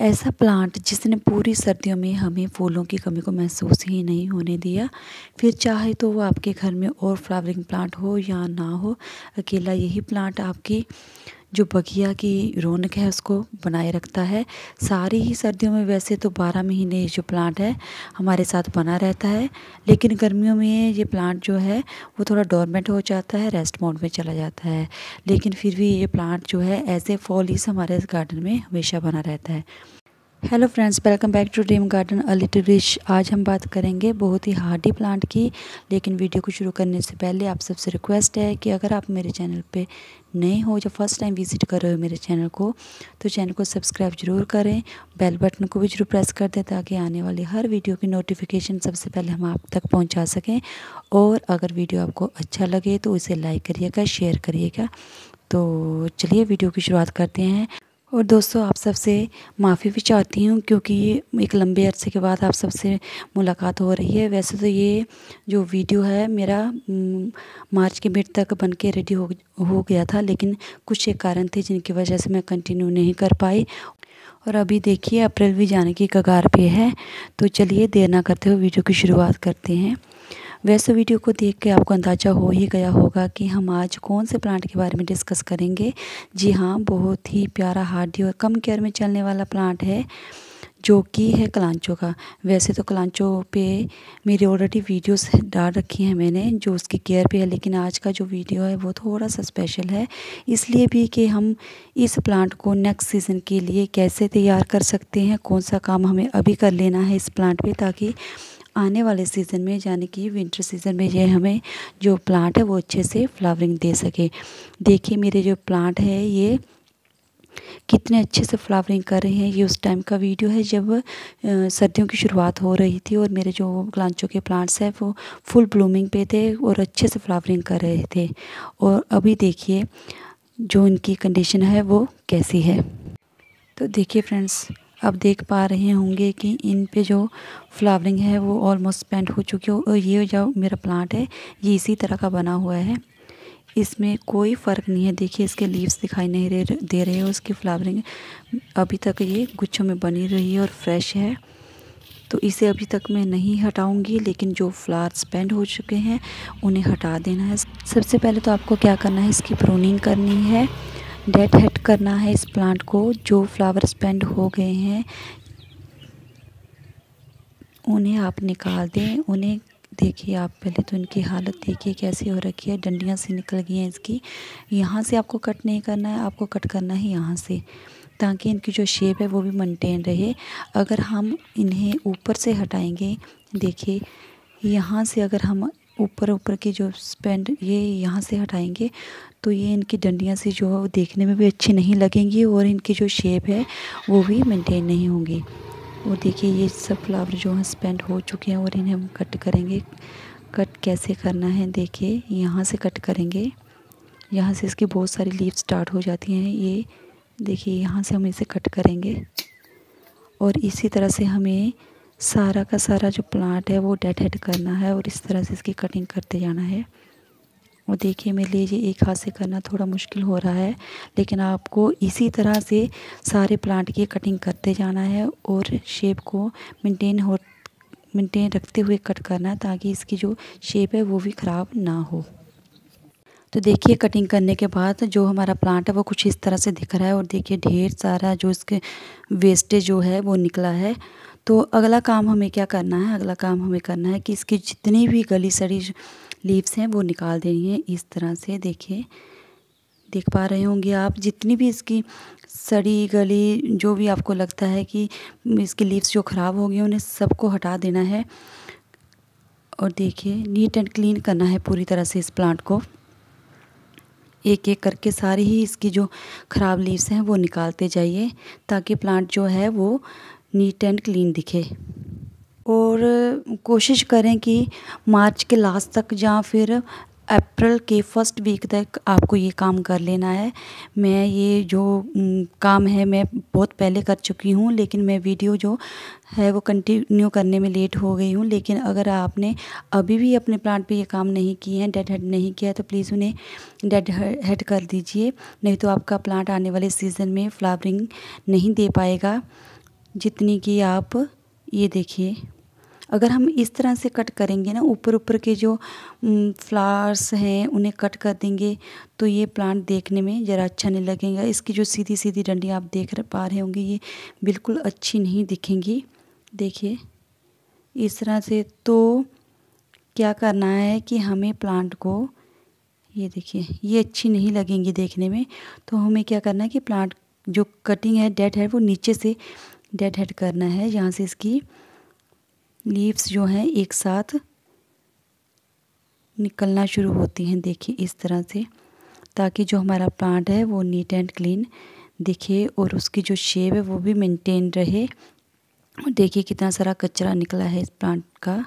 ऐसा प्लांट जिसने पूरी सर्दियों में हमें फूलों की कमी को महसूस ही नहीं होने दिया फिर चाहे तो वो आपके घर में और फ्लावरिंग प्लांट हो या ना हो अकेला यही प्लांट आपकी जो बगिया की रौनक है उसको बनाए रखता है सारी ही सर्दियों में वैसे तो बारह महीने जो प्लांट है हमारे साथ बना रहता है लेकिन गर्मियों में ये प्लांट जो है वो थोड़ा डोरमेंट हो जाता है रेस्ट मोड में चला जाता है लेकिन फिर भी ये प्लांट जो है एज ए फॉलीस हमारे गार्डन में हमेशा बना रहता है hello friends welcome back to dream garden अली टू रिश आज हम बात करेंगे बहुत ही हार्डी प्लांट की लेकिन वीडियो को शुरू करने से पहले आप सबसे रिक्वेस्ट है कि अगर आप मेरे चैनल पे नए हो या फर्स्ट टाइम विजिट कर रहे हो मेरे चैनल को तो चैनल को सब्सक्राइब जरूर करें बेल बटन को भी जरूर प्रेस कर दें ताकि आने वाली हर वीडियो की नोटिफिकेशन सबसे पहले हम आप तक पहुँचा सकें और अगर वीडियो आपको अच्छा लगे तो उसे लाइक करिएगा शेयर करिएगा तो चलिए वीडियो की शुरुआत करते हैं और दोस्तों आप सबसे माफ़ी भी चाहती हूँ क्योंकि एक लंबे अरसे के बाद आप सबसे मुलाकात हो रही है वैसे तो ये जो वीडियो है मेरा मार्च के मिड तक बन के रेडी हो हो गया था लेकिन कुछ एक कारण थे जिनकी वजह से मैं कंटिन्यू नहीं कर पाई और अभी देखिए अप्रैल भी जाने की कगार पे है तो चलिए देर ना करते हुए वीडियो की शुरुआत करते हैं वैसे वीडियो को देख के आपको अंदाज़ा हो ही गया होगा कि हम आज कौन से प्लांट के बारे में डिस्कस करेंगे जी हाँ बहुत ही प्यारा हार्डी और कम केयर में चलने वाला प्लांट है जो कि है कलांचो का वैसे तो कलांचो पे मेरी ऑलरेडी वीडियोस डाल रखी हैं मैंने जो उसकी केयर पे है लेकिन आज का जो वीडियो है वो थोड़ा सा स्पेशल है इसलिए भी कि हम इस प्लांट को नेक्स्ट सीज़न के लिए कैसे तैयार कर सकते हैं कौन सा काम हमें अभी कर लेना है इस प्लांट पे ताकि आने वाले सीज़न में यानी कि विंटर सीज़न में ये हमें जो प्लांट है वो अच्छे से फ्लावरिंग दे सके देखिए मेरे जो प्लांट है ये कितने अच्छे से फ्लावरिंग कर रहे हैं ये उस टाइम का वीडियो है जब सर्दियों की शुरुआत हो रही थी और मेरे जो ग्लांचों के प्लांट्स हैं वो फुल ब्लूमिंग पे थे और अच्छे से फ्लावरिंग कर रहे थे और अभी देखिए जो इनकी कंडीशन है वो कैसी है तो देखिए फ्रेंड्स आप देख पा रहे होंगे कि इन पे जो फ्लावरिंग है वो ऑलमोस्ट पेंट हो चुकी है और ये जो मेरा प्लांट है ये इसी तरह का बना हुआ है इसमें कोई फ़र्क नहीं है देखिए इसके लीव्स दिखाई नहीं रहे दे रहे हो उसकी फ्लावरिंग अभी तक ये गुच्छों में बनी रही है और फ्रेश है तो इसे अभी तक मैं नहीं हटाऊंगी लेकिन जो फ्लावर्स पेंड हो चुके हैं उन्हें हटा देना है सबसे पहले तो आपको क्या करना है इसकी प्रोनिंग करनी है डेड हेड करना है इस प्लांट को जो फ्लावर्स स्पेंड हो गए हैं उन्हें आप निकाल दें उन्हें देखिए आप पहले तो इनकी हालत देखिए कैसी हो रखी है डंडियाँ से निकल गई हैं इसकी यहाँ से आपको कट नहीं करना है आपको कट करना है यहाँ से ताकि इनकी जो शेप है वो भी मेंटेन रहे अगर हम इन्हें ऊपर से हटाएंगे देखिए यहाँ से अगर हम ऊपर ऊपर की जो स्पेंड ये यहाँ से हटाएंगे तो ये इनकी डंडियाँ से जो है वो देखने में भी अच्छी नहीं लगेंगी और इनकी जो शेप है वो भी मेंटेन नहीं होंगी और देखिए ये सब फ्लावर जो हैं स्पेंड हो चुके हैं और इन्हें हम कट करेंगे कट कैसे करना है देखिए यहाँ से कट करेंगे यहाँ से इसकी बहुत सारी लीव स्टार्ट हो जाती हैं ये देखिए यहाँ से हम इसे कट करेंगे और इसी तरह से हमें सारा का सारा जो प्लांट है वो डेड हेड करना है और इस तरह से इसकी कटिंग करते जाना है और देखिए मेरे लिए ये एक हाथ से करना थोड़ा मुश्किल हो रहा है लेकिन आपको इसी तरह से सारे प्लांट की कटिंग करते जाना है और शेप को मेंटेन हो मेंटेन रखते हुए कट करना है ताकि इसकी जो शेप है वो भी ख़राब ना हो तो देखिए कटिंग करने के बाद जो हमारा प्लांट है वो कुछ इस तरह से दिख रहा है और देखिए ढेर सारा जो इसके वेस्टेज जो है वो निकला है तो अगला काम हमें क्या करना है अगला काम हमें करना है कि इसकी जितनी भी गली सड़ी लीव्स हैं वो निकाल देनी है इस तरह से देखिए देख पा रहे होंगे आप जितनी भी इसकी सड़ी गली जो भी आपको लगता है कि इसकी लीव्स जो ख़राब हो गई उन्हें सबको हटा देना है और देखिए नीट एंड क्लीन करना है पूरी तरह से इस प्लांट को एक एक करके सारी ही इसकी जो ख़राब लीव्स हैं वो निकालते जाइए ताकि प्लांट जो है वो नीट एंड क्लीन दिखे और कोशिश करें कि मार्च के लास्ट तक या फिर अप्रैल के फर्स्ट वीक तक आपको ये काम कर लेना है मैं ये जो काम है मैं बहुत पहले कर चुकी हूँ लेकिन मैं वीडियो जो है वो कंटिन्यू करने में लेट हो गई हूँ लेकिन अगर आपने अभी भी अपने प्लांट पे ये काम नहीं किए हैं डेड हेड नहीं किया है तो प्लीज़ उन्हें डेड हेड कर दीजिए नहीं तो आपका प्लांट आने वाले सीज़न में फ्लावरिंग नहीं दे पाएगा जितनी कि आप ये देखिए अगर हम इस तरह से कट करेंगे ना ऊपर ऊपर के जो फ्लावर्स हैं उन्हें कट कर देंगे तो ये प्लांट देखने में ज़रा अच्छा नहीं लगेगा इसकी जो सीधी सीधी डंडी आप देख पा रहे होंगे ये बिल्कुल अच्छी नहीं दिखेंगी देखिए इस तरह से तो क्या करना है कि हमें प्लांट को ये देखिए ये अच्छी नहीं लगेंगी देखने में तो हमें क्या करना है कि प्लांट जो कटिंग है डेड हेड वो नीचे से डेड हेड करना है यहाँ से इसकी लीव्स जो हैं एक साथ निकलना शुरू होती हैं देखिए इस तरह से ताकि जो हमारा प्लांट है वो नीट एंड क्लीन दिखे और उसकी जो शेप है वो भी मेंटेन रहे और देखिए कितना सारा कचरा निकला है इस प्लांट का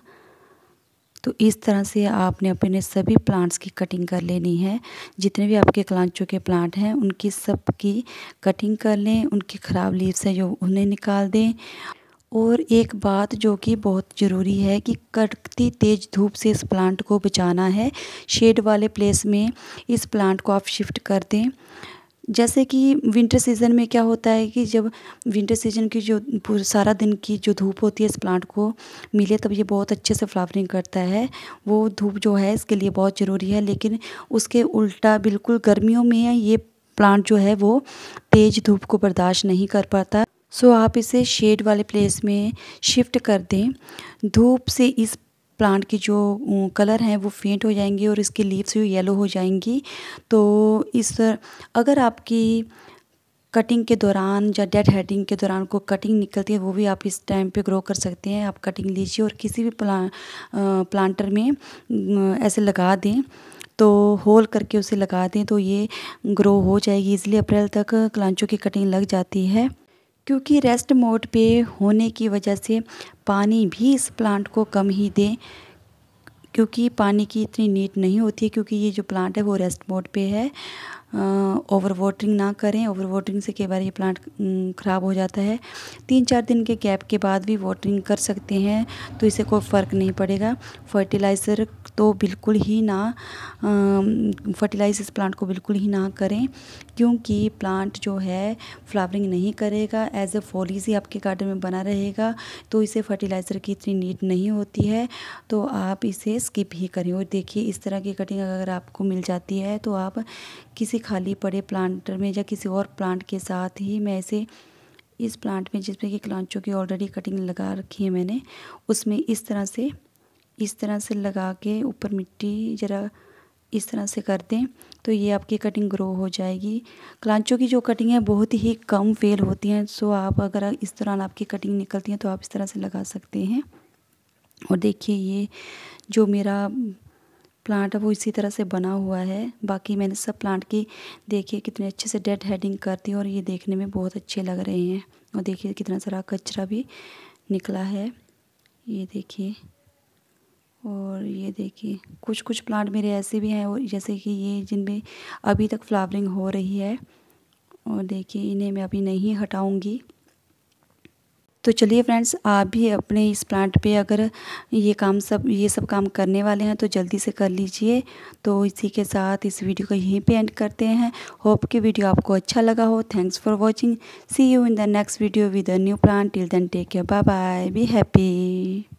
तो इस तरह से आपने अपने सभी प्लांट्स की कटिंग कर लेनी है जितने भी आपके कलांचों के प्लांट हैं उनकी सब की कटिंग कर लें उनकी ख़राब लीव्स हैं जो उन्हें निकाल दें और एक बात जो कि बहुत ज़रूरी है कि कड़कती तेज़ धूप से इस प्लांट को बचाना है शेड वाले प्लेस में इस प्लांट को आप शिफ्ट कर दें जैसे कि विंटर सीज़न में क्या होता है कि जब विंटर सीज़न की जो सारा दिन की जो धूप होती है इस प्लांट को मिले तब ये बहुत अच्छे से फ्लावरिंग करता है वो धूप जो है इसके लिए बहुत ज़रूरी है लेकिन उसके उल्टा बिल्कुल गर्मियों में ये प्लांट जो है वो तेज़ धूप को बर्दाश्त नहीं कर पाता सो आप इसे शेड वाले प्लेस में शिफ्ट कर दें धूप से इस प्लांट की जो कलर हैं वो फेंट हो जाएंगी और इसकी लीव्स भी येलो हो जाएंगी तो इस अगर आपकी कटिंग के दौरान या डेड हेडिंग के दौरान को कटिंग निकलती है वो भी आप इस टाइम पे ग्रो कर सकते हैं आप कटिंग लीजिए और किसी भी प्लां प्लांटर में ऐसे लगा दें तो होल करके उसे लगा दें तो ये ग्रो हो जाएगी इसलिए अप्रैल तक क्लांचों की कटिंग लग जाती है क्योंकि रेस्ट मोड पे होने की वजह से पानी भी इस प्लांट को कम ही दें क्योंकि पानी की इतनी नीट नहीं होती है क्योंकि ये जो प्लांट है वो रेस्ट मोड पे है ओवर वाटरिंग ना करें ओवर वाटरिंग से कई बार ये प्लांट ख़राब हो जाता है तीन चार दिन के गैप के बाद भी वाटरिंग कर सकते हैं तो इसे कोई फ़र्क नहीं पड़ेगा फर्टिलाइज़र तो बिल्कुल ही ना फर्टिलाइज इस प्लांट को बिल्कुल ही ना करें क्योंकि प्लांट जो है फ्लावरिंग नहीं करेगा एज ए फॉलीज ही आपके गार्डन में बना रहेगा तो इसे फर्टिलाइज़र की इतनी नीड नहीं होती है तो आप इसे स्किप ही करें और देखिए इस तरह की कटिंग अगर आपको मिल जाती है तो आप किसी खाली पड़े प्लांट में या किसी और प्लांट के साथ ही मैं इसे इस प्लांट में जिसमें कि क्लांचों की ऑलरेडी कटिंग लगा रखी है मैंने उसमें इस तरह से इस तरह से लगा के ऊपर मिट्टी ज़रा इस तरह से कर दें तो ये आपकी कटिंग ग्रो हो जाएगी क्लांचों की जो कटिंग है बहुत ही कम फेल होती हैं सो आप अगर इस दौरान आपकी कटिंग निकलती है तो आप इस तरह से लगा सकते हैं और देखिए ये जो मेरा प्लांट वो इसी तरह से बना हुआ है बाकी मैंने सब प्लांट की देखिए कितने अच्छे से डेड हेडिंग करती है और ये देखने में बहुत अच्छे लग रहे हैं और देखिए कितना सारा कचरा भी निकला है ये देखिए और ये देखिए कुछ कुछ प्लांट मेरे ऐसे भी हैं और जैसे कि ये जिनमें अभी तक फ्लावरिंग हो रही है और देखिए इन्हें मैं अभी नहीं हटाऊँगी तो चलिए फ्रेंड्स आप भी अपने इस प्लांट पे अगर ये काम सब ये सब काम करने वाले हैं तो जल्दी से कर लीजिए तो इसी के साथ इस वीडियो को यहीं पे एंड करते हैं होप कि वीडियो आपको अच्छा लगा हो thanks for watching see you in the next video with a new plant till then take care bye bye be happy